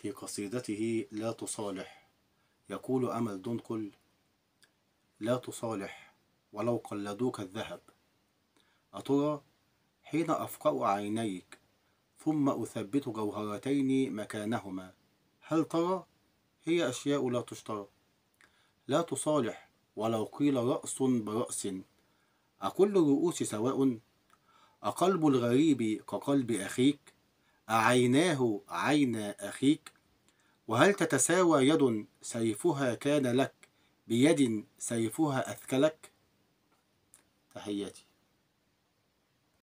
في قصيدته لا تصالح يقول أمل دنقل لا تصالح ولو قلدوك الذهب أترى حين أفقأ عينيك ثم أثبت جوهرتين مكانهما هل ترى هي أشياء لا تشترى لا تصالح ولو قيل رأس برأس أكل الرؤوس سواء أقلب الغريب كقلب أخيك أعيناه عين أخيك وهل تتساوى يد سيفها كان لك بيد سيفها أثكلك تحياتي